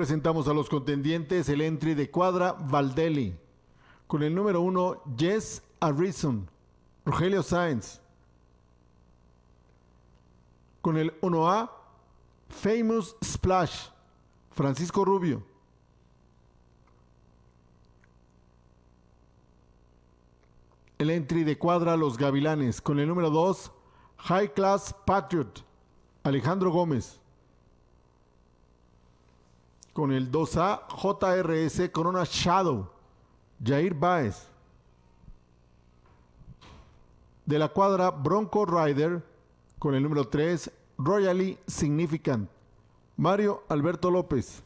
Presentamos a los contendientes el entry de cuadra Valdelli. Con el número uno Jess Arison, Rogelio Sáenz. Con el 1A, Famous Splash, Francisco Rubio. El entry de cuadra Los Gavilanes. Con el número 2, High Class Patriot, Alejandro Gómez. Con el 2A, JRS Corona Shadow, Jair Baez. De la cuadra, Bronco Rider, con el número 3, Royally Significant, Mario Alberto López.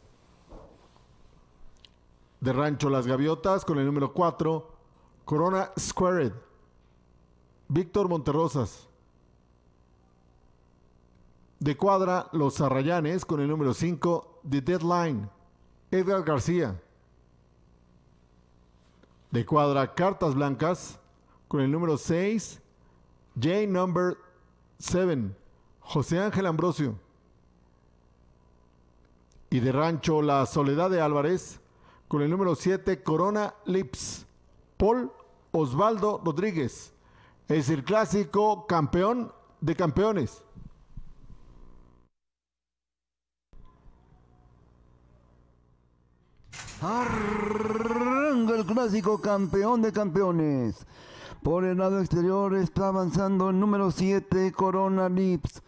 De Rancho Las Gaviotas, con el número 4, Corona Squared, Víctor Monterrosas. De cuadra, Los Arrayanes, con el número 5, The Deadline, Edgar García. De cuadra Cartas Blancas, con el número 6, J Number 7, José Ángel Ambrosio. Y de rancho La Soledad de Álvarez, con el número 7, Corona Lips, Paul Osvaldo Rodríguez. Es el clásico campeón de campeones. Arranca el clásico campeón de campeones. Por el lado exterior está avanzando el número 7, Corona Lips.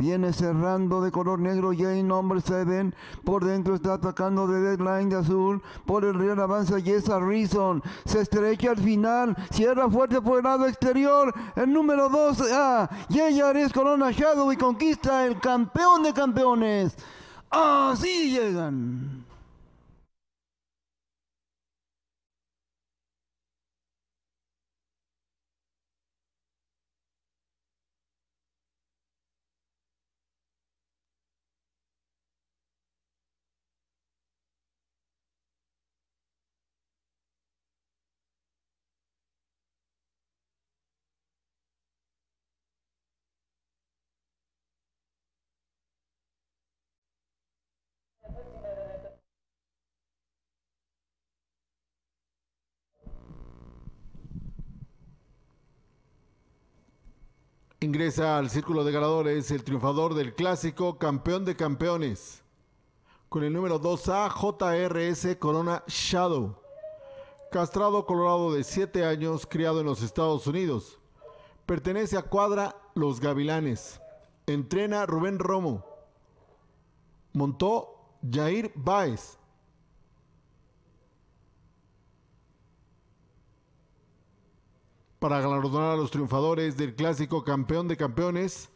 Viene cerrando de color negro Jane Number 7. Por dentro está atacando de Deadline de azul. Por el real avanza Yesa Reason. Se estrecha al final. Cierra fuerte por el lado exterior. El número 2. Ah, ya es Corona Shadow y conquista el campeón de campeones. Así llegan. Ingresa al círculo de ganadores el triunfador del clásico campeón de campeones con el número 2A JRS Corona Shadow, castrado colorado de 7 años, criado en los Estados Unidos. Pertenece a cuadra Los Gavilanes. Entrena Rubén Romo. Montó Jair Baez. para galardonar a los triunfadores del clásico campeón de campeones,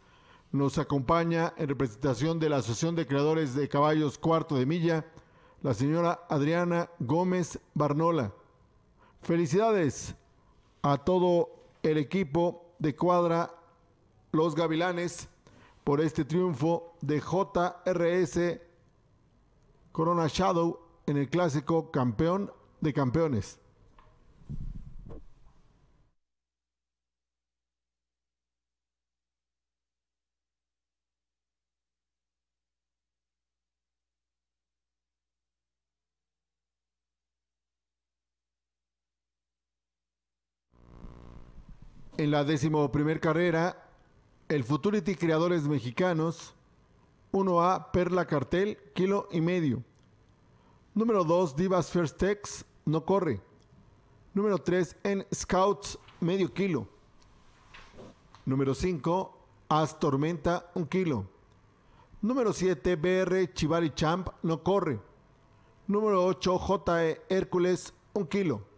nos acompaña en representación de la Asociación de Creadores de Caballos Cuarto de Milla, la señora Adriana Gómez Barnola. Felicidades a todo el equipo de cuadra Los Gavilanes por este triunfo de JRS Corona Shadow en el clásico campeón de campeones. En la primer carrera, el Futurity Creadores Mexicanos, 1A Perla Cartel, kilo y medio. Número 2, Divas First Tex, no corre. Número 3, en Scouts, medio kilo. Número 5, As Tormenta, un kilo. Número 7, BR Chivari Champ, no corre. Número 8, JE Hércules, un kilo.